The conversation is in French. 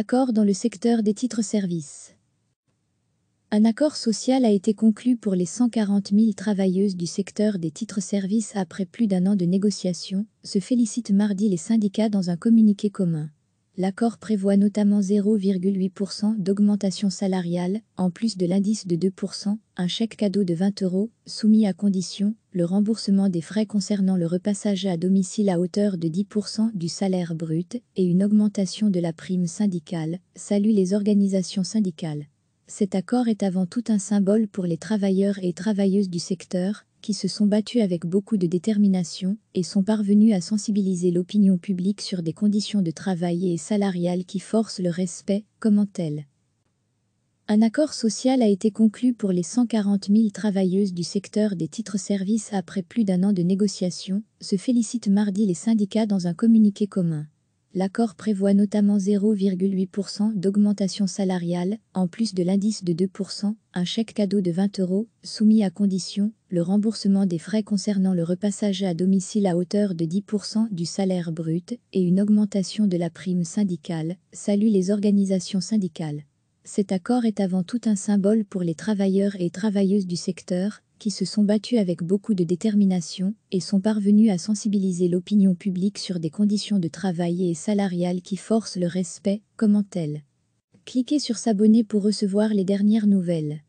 Accord dans le secteur des titres-services. Un accord social a été conclu pour les 140 000 travailleuses du secteur des titres-services après plus d'un an de négociations, se félicitent mardi les syndicats dans un communiqué commun. L'accord prévoit notamment 0,8% d'augmentation salariale, en plus de l'indice de 2%, un chèque cadeau de 20 euros, soumis à condition le remboursement des frais concernant le repassage à domicile à hauteur de 10% du salaire brut et une augmentation de la prime syndicale, saluent les organisations syndicales. Cet accord est avant tout un symbole pour les travailleurs et travailleuses du secteur, qui se sont battus avec beaucoup de détermination et sont parvenus à sensibiliser l'opinion publique sur des conditions de travail et salariales qui forcent le respect, comment elle un accord social a été conclu pour les 140 000 travailleuses du secteur des titres-services après plus d'un an de négociations, se félicitent mardi les syndicats dans un communiqué commun. L'accord prévoit notamment 0,8% d'augmentation salariale, en plus de l'indice de 2%, un chèque cadeau de 20 euros, soumis à condition, le remboursement des frais concernant le repassage à domicile à hauteur de 10% du salaire brut, et une augmentation de la prime syndicale, saluent les organisations syndicales. Cet accord est avant tout un symbole pour les travailleurs et travailleuses du secteur, qui se sont battus avec beaucoup de détermination et sont parvenus à sensibiliser l'opinion publique sur des conditions de travail et salariales qui forcent le respect, comment elle Cliquez sur s'abonner pour recevoir les dernières nouvelles.